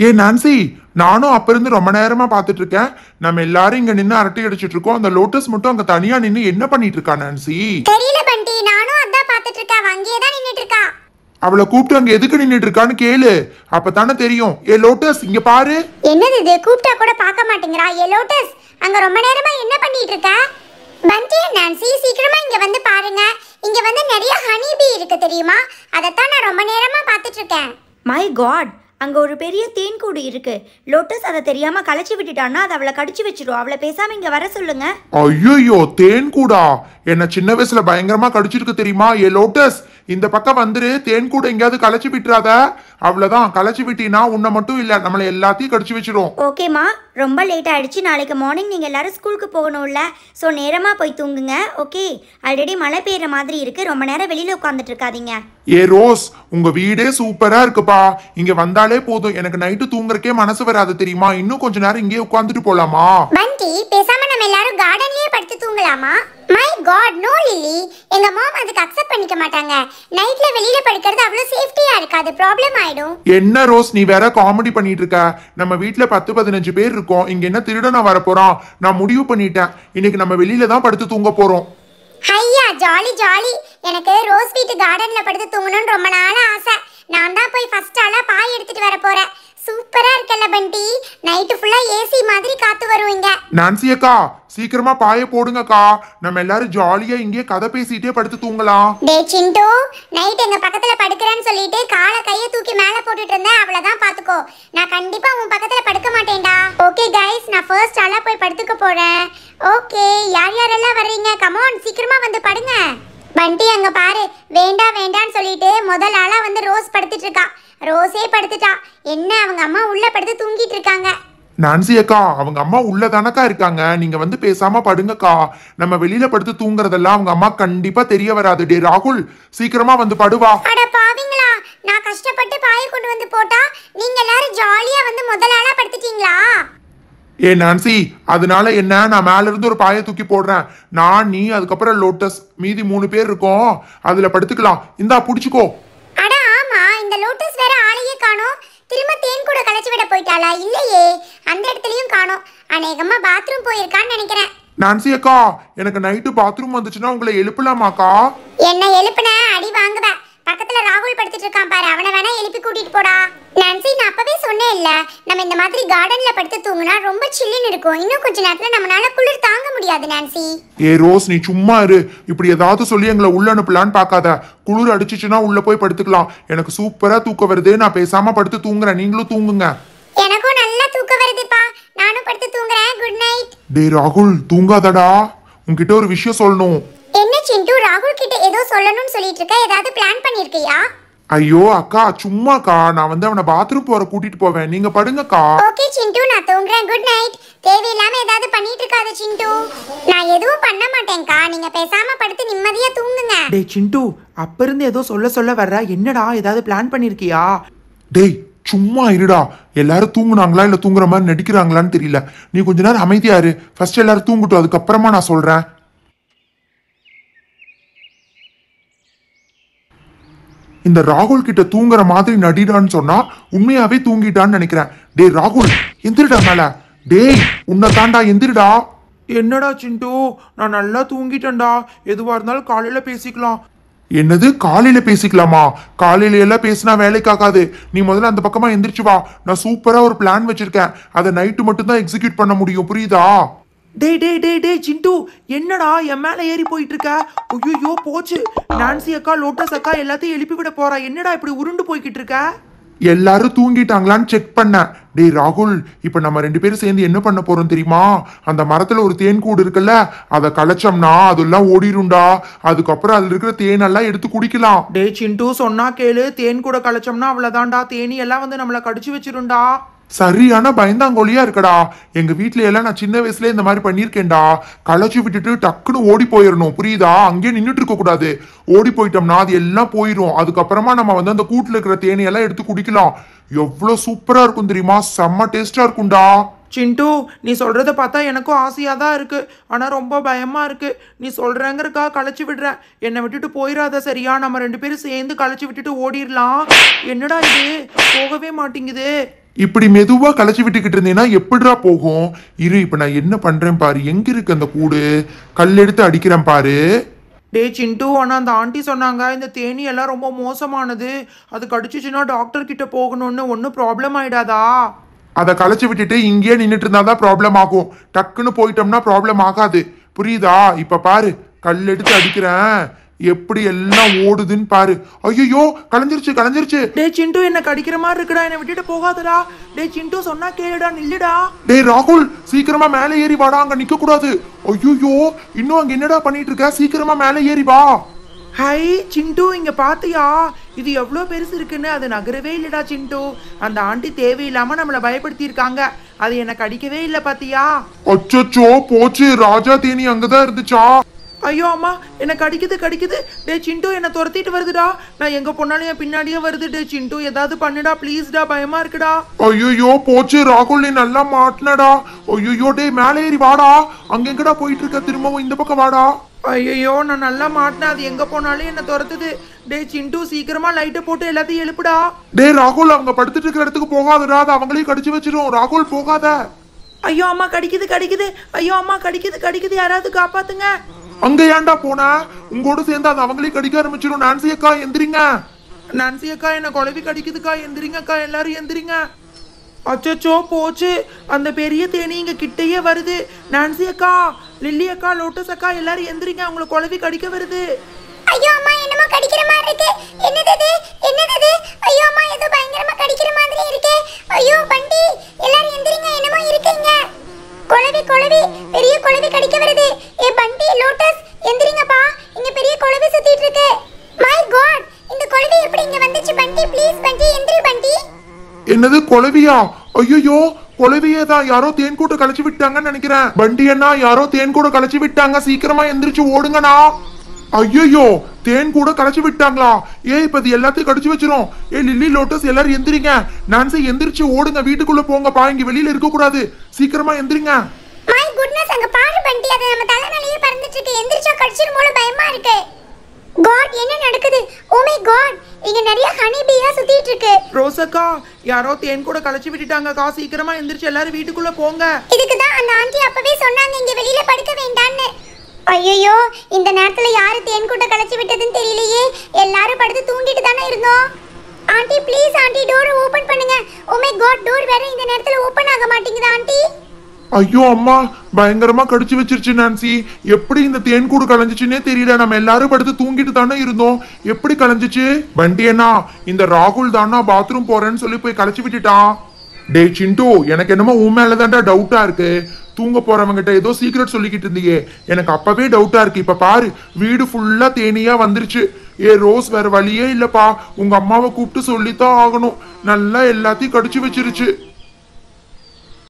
ஏ Nancy நானும் அப்ப இருந்து ரொம்ப நேரமா பாத்துட்டு இருக்கேன் நம்ம எல்லாரும் இங்க நின்னு அரட்டி அடிச்சிட்டு இருக்கோம் அந்த லோட்டஸ் மட்டும் அங்க தனியா நின்னு என்ன பண்ணிட்டு இருக்கா நான்சி தெரியல பண்டி நானும் அதான் பாத்துட்டு இருக்கேன் அங்கேயே தான் நின்னுட்டு இருக்கா அவளை கூப்பிட்டு அங்க எதுக்கு நின்னுட்டு இருக்கான்னு கேளு அப்பதானே தெரியும் ஏ லோட்டஸ் இங்க பாரு என்னது இது கூப்பிட்டா கூட பார்க்க மாட்டேங்கறா ஏ லோட்டஸ் அங்க ரொம்ப நேரமா என்ன பண்ணிட்டு இருக்க பண்டி நான்சி சீக்கிரமா இங்க வந்து பாருங்க இங்க வந்து நிறைய ஹனி பீ இருக்கு தெரியுமா அதத்தான் நான் ரொம்ப நேரமா பார்த்துட்டு இருக்கேன் மை காட் அங்கே ஒரு பெரிய தேன் கூடு இருக்கு லோட்டஸ் அதை தெரியாம களைச்சி விட்டுட்டான்னா அதை அவளை கடிச்சு வச்சிடும் அவளை பேசாம இங்க வர சொல்லுங்க ஐயோ கூடா என்ன சின்ன வயசுல பயங்கரமா கடிச்சிருக்கு தெரியுமா ஏ லோட்டஸ் இந்த பக்கம் வந்துரு கூட எங்கேயாவது களைச்சி விட்டுறாத அவ்வளவுதான் களைச்சி விட்டினா உன்னை மட்டும் இல்ல நம்மளை எல்லாத்தையும் கடிச்சு வச்சிடும் ஓகேமா ரொம்ப லேட் ஆகிடுச்சு நாளைக்கு மார்னிங் நீங்கள் எல்லோரும் ஸ்கூலுக்கு போகணும்ல ஸோ நேரமாக போய் தூங்குங்க ஓகே ஆல்ரெடி மழை பெய்யுற மாதிரி இருக்குது ரொம்ப நேரம் வெளியில் உட்காந்துட்டு இருக்காதீங்க ஏ ரோஸ் உங்க வீடே சூப்பரா இருக்குப்பா இங்க வந்தாலே போதும் எனக்கு நைட்டு தூங்குறக்கே மனசு வராது தெரியுமா இன்னும் கொஞ்ச நேரம் இங்கே உட்காந்துட்டு போலாமா பண்டி பேசாம எல்லாரும் கார்டன்லயே படுத்து தூங்கலாமா மை காட் நோ லில்லி எங்க மாம் அதுக்கு அக்செப்ட் பண்ணிக்க மாட்டாங்க நைட்ல வெளியில படுக்கிறது அவ்வளவு சேஃப்டியா இருக்காது ப்ராப்ளம் ஆயிடும் என்ன ரோஸ் நீ வேற காமெடி பண்ணிட்டு இருக்க நம்ம வீட்ல பத்து பதினஞ்சு பேர் இருக்கோம் இங்க என்ன திருடனா வர போறோம் நான் முடிவு பண்ணிட்டேன் இன்னைக்கு நம்ம வெளியில தான் படுத்து தூங்க போறோம் ஐயா ஜாலி ஜாலி எனக்கு ரோஸ் வீட்டு கார்டன்ல படுத்து தூங்கணும்னு ரொம்ப நாளா ஆசை நான் தான் போய் ஃபர்ஸ்ட் ஆளா பாய் எடுத்துட்டு வர போறேன் சூப்பரா இருக்கல்ல பண்டி நைட்டு ஃபுல்லா ஏசி மாதிரி காத்து வருவீங்க நான்சி அக்கா சீக்கிரமா பாய அக்கா நம்ம எல்லாரும் ஜாலியா இங்கேயே கதை பேசிட்டே படுத்து தூங்கலாம் டேய் சிந்து நைட் எங்க பக்கத்துல படுக்கிறேன்னு சொல்லிட்டு காலை கைய தூக்கி மேல போட்டுட்டு இருந்தேன் அவ்வளவுதான் பாத்துக்கோ நான் கண்டிப்பா உன் பக்கத்துல படுக்க மாட்டேன்டா ஓகே கைஸ் நான் ஃபர்ஸ்ட் ஆல போய் படுத்துக்க போறேன் ஓகே யார் யாரெல்லாம் வர்றீங்க ஆன் சீக்கிரமா வந்து படுங்க பண்டி அங்க பாரு வேண்டாம் வேண்டாம்னு சொல்லிட்டு முதல் ஆளா வந்து ரோஸ் படுத்துட்டு இருக்கா ரோஸே படுத்துட்டா என்ன அவங்க அம்மா உள்ள படுத்து தூங்கிட்டு இருக்காங்க நான்சி அக்கா அவங்க அம்மா உள்ள தானக்கா இருக்காங்க நீங்க வந்து பேசாம படுங்கக்கா நம்ம வெளியில படுத்து தூங்குறதெல்லாம் அவங்க அம்மா கண்டிப்பா தெரிய வராது டே ராகுல் சீக்கிரமா வந்து படுவா அட பாவீங்களா நான் கஷ்டப்பட்டு பாயை கொண்டு வந்து போட்டா நீங்க எல்லாரும் ஜாலியா வந்து முதல் ஆளா படுத்துட்டீங்களா ஏ நான்சி அதனால என்ன நான் மேல இருந்து ஒரு பாயை தூக்கி போடுறேன் நான் நீ அதுக்கப்புறம் லோட்டஸ் மீதி மூணு பேர் இருக்கோம் அதுல படுத்துக்கலாம் இந்தா புடிச்சுக்கோ லோட்டஸ் வேற ஆளையே காணோம் திரும்ப தேன் கூட கலைச்சு விட போயிட்டாளா இல்லையே அந்த இடத்துலயும் காணோம் அநேகமா பாத்ரூம் போயிருக்கான்னு நினைக்கிறேன் நான்சி அக்கா எனக்கு நைட்டு பாத்ரூம் வந்துச்சுன்னா உங்களை எழுப்பலாமாக்கா என்ன எழுப்புன அடி வாங்குவேன் பக்கத்துல ராகுல் படுத்துட்டு இருக்கான் பாரு அவனை வேணா எழுப்பி கூட்டிட்டு போடா நன்சி நான் அப்பவே சொன்னேன் இல்ல நம்ம இந்த மாதிரி கார்டன்ல படுத்து தூங்கினா ரொம்ப சில்லுன்னு இருக்கும் இன்னும் கொஞ்ச நேரத்துல நம்மளால குளிர் தாங்க முடியாது நான்சி ஏ ரோஸ் நீ சும்மா இரு இப்படி ஏதாவது சொல்லி எங்களை உள்ள அனுப்பலான்னு பார்க்காத குளிர் அடிச்சிச்சுன்னா உள்ள போய் படுத்துக்கலாம் எனக்கு சூப்பரா தூக்கம் வருது நான் பேசாம படுத்து தூங்குறேன் நீங்களும் தூங்குங்க எனக்கும் நல்லா தூக்கம் வருதுப்பா நானும் படுத்து தூங்குறேன் குட் நைட் டேய் ராகுல் தூங்காதடா உன்கிட்ட ஒரு விஷயம் சொல்லணும் சிண்டு ராகுல் கிட்ட ஏதோ சொல்லணும்னு சொல்லிட்டு இருக்க ஏதாவது பிளான் பண்ணிருக்கியா ஐயோ அக்கா சும்மாக்கா நான் வந்து அவனை பாத்ரூம் போற கூட்டிட்டு போவேன் நீங்க படுங்கக்கா ஓகே சிண்டு நான் தூங்குறேன் குட் நைட் தேவையில்லாம ஏதாவது பண்ணிட்டு இருக்காத சிண்டு நான் எதுவும் பண்ண மாட்டேன்க்கா நீங்க பேசாம படுத்து நிம்மதியா தூங்குங்க டேய் சிண்டு அப்ப இருந்து ஏதோ சொல்ல சொல்ல வர்ற என்னடா ஏதாவது பிளான் பண்ணிருக்கியா டேய் சும்மா இருடா எல்லாரும் தூங்குனாங்களா இல்ல தூங்குற மாதிரி நடிக்கிறாங்களான்னு தெரியல நீ கொஞ்ச நேரம் அமைதியாரு ஃபர்ஸ்ட் எல்லாரும் தூங்கட்டும் அதுக்கப்புறமா நான் சொல்றேன் இந்த ராகுல் கிட்ட தூங்குற மாதிரி நடிடான்னு சொன்னா உண்மையாவே தூங்கிட்டான்னு நினைக்கிறேன் டே ராகுல் எந்திரிடா மேல டேய் உன்னை தாண்டா எந்திரிடா என்னடா சிண்டு நான் நல்லா தூங்கிட்டேன்டா எதுவா இருந்தாலும் காலையில பேசிக்கலாம் என்னது காலையில பேசிக்கலாமா காலையில எல்லாம் பேசினா வேலைக்கு ஆகாது நீ முதல்ல அந்த பக்கமா எந்திரிச்சு வா நான் சூப்பரா ஒரு பிளான் வச்சிருக்கேன் அதை நைட்டு மட்டும் தான் எக்ஸிக்யூட் பண்ண முடியும் புரியுதா டே டே டே டே ஜிண்டு என்னடா என் மேலே ஏறி போயிட்டு இருக்க ஐயோ போச்சு நான்சி அக்கா லோட்டஸ் அக்கா எல்லாத்தையும் எழுப்பி விட போறா என்னடா இப்படி உருண்டு போய்கிட்டு இருக்க எல்லாரும் தூங்கிட்டாங்களான்னு செக் பண்ண டே ராகுல் இப்போ நம்ம ரெண்டு பேரும் சேர்ந்து என்ன பண்ண போறோம் தெரியுமா அந்த மரத்துல ஒரு தேன் கூடு இருக்குல்ல அதை கலைச்சோம்னா அதெல்லாம் ஓடிடும்டா அதுக்கப்புறம் அதுல இருக்கிற தேன் எல்லாம் எடுத்து குடிக்கலாம் டே சிண்டு சொன்னா கேளு தேன் கூட கலைச்சோம்னா அவ்வளவுதான்டா தேனி எல்லாம் வந்து நம்மளை கடிச்சு வச்சிருண்டா சரியான பயந்தாங்கோழியா இருக்கடா எங்க வீட்டுல எல்லாம் நான் சின்ன வயசுல இந்த மாதிரி பண்ணியிருக்கேன்டா களைச்சு விட்டுட்டு டக்குன்னு ஓடி போயிடணும் புரியுதா அங்கேயே நின்றுட்டு இருக்க கூடாது ஓடி போயிட்டோம்னா அது எல்லாம் போயிடும் அதுக்கப்புறமா நம்ம வந்து அந்த கூட்டுல இருக்கிற தேனியெல்லாம் எடுத்து குடிக்கலாம் எவ்வளவு சூப்பரா இருக்கும் தெரியுமா செம்ம டேஸ்டா இருக்கும்டா சிண்டு நீ சொல்கிறத பார்த்தா எனக்கும் ஆசையாக தான் இருக்குது ஆனால் ரொம்ப பயமாக இருக்குது நீ சொல்கிறேங்கிறக்கா களைச்சி விடுற என்னை விட்டுட்டு போயிடாத சரியா நம்ம ரெண்டு பேரும் சேர்ந்து களைச்சி விட்டுட்டு ஓடிடலாம் என்னடா இது போகவே மாட்டேங்குது இப்படி மெதுவாக களைச்சி விட்டுக்கிட்டு இருந்தேன்னா எப்படிரா போகும் இரு இப்போ நான் என்ன பண்ணுறேன் பாரு எங்கே இருக்கு அந்த கூடு கல் எடுத்து அடிக்கிறேன் பாரு டே சின்ட்டு ஆனால் அந்த ஆண்டி சொன்னாங்க இந்த தேனி எல்லாம் ரொம்ப மோசமானது அது கடிச்சிச்சுன்னா டாக்டர் கிட்ட போகணும்னு ஒன்றும் ப்ராப்ளம் ஆயிடாதா அதை களைச்சி விட்டுட்டு இங்கேயே நின்றுட்டு இருந்தா தான் ப்ராப்ளம் ஆகும் டக்குன்னு போயிட்டோம்னா ப்ராப்ளம் ஆகாது புரியுதா இப்போ பாரு கல் எடுத்து அடிக்கிறேன் எப்படி எல்லாம் ஓடுதுன்னு பாரு ஐயோ கலைஞ்சிருச்சு கலைஞ்சிருச்சு டே சிண்டு என்ன கடிக்கிற மாதிரி இருக்குடா என்ன விட்டுட்டு போகாதடா டே சிண்டு சொன்னா கேளுடா நில்லுடா டே ராகுல் சீக்கிரமா மேலே ஏறி வாடா அங்க நிக்க கூடாது ஐயோ இன்னும் அங்க என்னடா பண்ணிட்டு இருக்க சீக்கிரமா மேலே ஏறி வா ஹை சிண்டு இங்க பாத்தியா இது எவ்வளோ பெருசு இருக்குன்னு அது நகரவே இல்லடா சிண்டு அந்த ஆண்டி தேவையில்லாம நம்மள பயப்படுத்தி இருக்காங்க அது என்ன கடிக்கவே இல்லை பாத்தியா அச்சோ போச்சு ராஜா தேனி அங்கதான் இருந்துச்சா ஐயோ அம்மா என்னை கடிக்குது கடிக்குது டே சிண்டு என்னை துரத்திட்டு வருதுடா நான் எங்கே போனாலும் என் பின்னாடியே வருது டே சிண்டு ஏதாவது பண்ணுடா ப்ளீஸ்டா பயமா இருக்குடா ஐயோ போச்சு ராகுல் நீ நல்லா மாட்டினடா ஐயோ டே மேலே ஏறி வாடா அங்கெங்கடா போயிட்டு இருக்க திரும்பவும் இந்த பக்கம் வாடா ஐயோ நான் நல்லா மாட்டினேன் அது எங்க போனாலும் என்ன துரத்துது டே சிண்டு சீக்கிரமா லைட்டை போட்டு எல்லாத்தையும் எழுப்புடா டே ராகுல் அவங்க படுத்துட்டு இருக்கிற இடத்துக்கு போகாதடா அது அவங்களையும் கடிச்சு வச்சிருவோம் ராகுல் போகாத ஐயோ அம்மா கடிக்குது கடிக்குது ஐயோ அம்மா கடிக்குது கடிக்குது யாராவது காப்பாத்துங்க அங்க ஏன்டா போனா உங்களோட சேர்ந்து அது அவங்களே கடிக்க ஆரம்பிச்சிடும் நான்சி அக்கா எந்திரிங்க நான்சி அக்கா என்ன குழவி கடிக்குதுக்கா எந்திரிங்கக்கா எல்லாரும் எந்திரிங்க அச்சோ போச்சு அந்த பெரிய தேனி இங்க கிட்டேயே வருது நான்சி அக்கா லில்லி அக்கா லோட்டஸ் அக்கா எல்லாரும் எந்திரிங்க அவங்கள குழவி கடிக்க வருது ஐயோ அம்மா என்னமோ கடிக்கிற மாதிரி இருக்கு என்னது என்னது ஐயோ அம்மா ஏதோ பயங்கரமா கடிக்கிற மாதிரி குழவியா ஐயோ குழவியே தான் யாரோ தேன் கூட கழிச்சு விட்டாங்கன்னு நினைக்கிறேன் வண்டி அண்ணா யாரோ தேன் கூட கழிச்சு விட்டாங்க சீக்கிரமா எந்திரிச்சு ஓடுங்கண்ணா ஐயோ தேன் கூட கலைச்சு விட்டாங்களா ஏ இப்ப இது எல்லாத்தையும் கடிச்சு வச்சிரும் ஏ லில்லி லோட்டஸ் எல்லாரும் எந்திரிங்க நான்சி எந்திரிச்சு ஓடுங்க வீட்டுக்குள்ள போங்க பா இங்க வெளியில இருக்க கூடாது சீக்கிரமா எந்திரிங்க மை குட்னஸ் அங்க பாரு பண்டி அது நம்ம தலையிலே பறந்துட்டு இருக்கு எந்திரிச்சா கடிச்சிரும் போல பயமா இருக்கு காட் என்ன நடக்குது ஓ மை காட் இங்க நிறைய ஹனி பீயா சுத்திட்டு இருக்கு ரோசக்கா யாரோ தேன் கூட கலச்சி விட்டுட்டாங்கக்கா சீக்கிரமா எந்திரிச்சு எல்லாரும் வீட்டுக்குள்ள போங்க இதுக்கு தான் அந்த ஆண்டி அப்பவே சொன்னாங்க இங்க வெளியில படுக்க வேண்டாம்னு ஐயோ இந்த நேரத்துல யாரு தேன் கூட கலச்சி விட்டதுன்னு தெரியலையே எல்லாரும் படுத்து தூங்கிட்டு தானே இருந்தோம் aunty please aunty door open பண்ணுங்க ஓ மை காட் டோர் வேற இந்த நேரத்துல ஓபன் ஆக மாட்டேங்குது ஆண்டி ஐயோ அம்மா பயங்கரமா கடிச்சு வச்சிருச்சு நான்சி எப்படி இந்த தேன் கூடு களைஞ்சிச்சுன்னே தெரியல நம்ம எல்லாரும் படுத்து தூங்கிட்டு தானே இருந்தோம் எப்படி கலைஞ்சிச்சு வண்டி அண்ணா இந்த ராகுல் தானா பாத்ரூம் போறேன்னு சொல்லி போய் களைச்சு விட்டுட்டான் டே சிண்டு எனக்கு என்னமோ உன் மேலதான்டா டவுட்டா இருக்கு தூங்க போறவங்கிட்ட ஏதோ சீக்ரெட் சொல்லிக்கிட்டு இருந்தியே எனக்கு அப்பவே டவுட்டா இருக்கு இப்ப பாரு வீடு ஃபுல்லா தேனியா வந்துருச்சு ஏ ரோஸ் வேற வழியே இல்லப்பா உங்க அம்மாவை கூப்பிட்டு சொல்லித்தான் ஆகணும் நல்லா எல்லாத்தையும் கடிச்சு வச்சிருச்சு